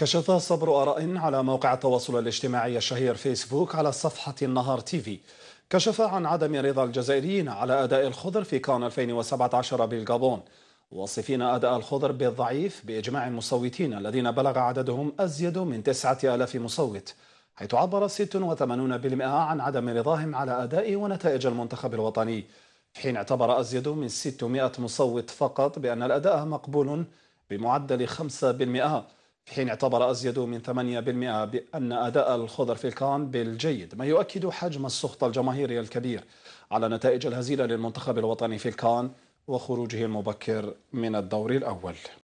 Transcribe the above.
كشف صبر آراء على موقع التواصل الاجتماعي الشهير فيسبوك على صفحة النهار تيفي كشف عن عدم رضا الجزائريين على أداء الخضر في كان 2017 بالجابون واصفين أداء الخضر بالضعيف بإجماع المصوتين الذين بلغ عددهم أزيد من 9000 مصوت حيث عبر 86% عن عدم رضاهم على أداء ونتائج المنتخب الوطني حين اعتبر أزيد من 600 مصوت فقط بأن الأداء مقبول بمعدل 5% في حين اعتبر أزيد من 8% بأن أداء الخضر في كان بالجيد ما يؤكد حجم السخط الجماهيري الكبير على النتائج الهزيلة للمنتخب الوطني في كان وخروجه المبكر من الدور الأول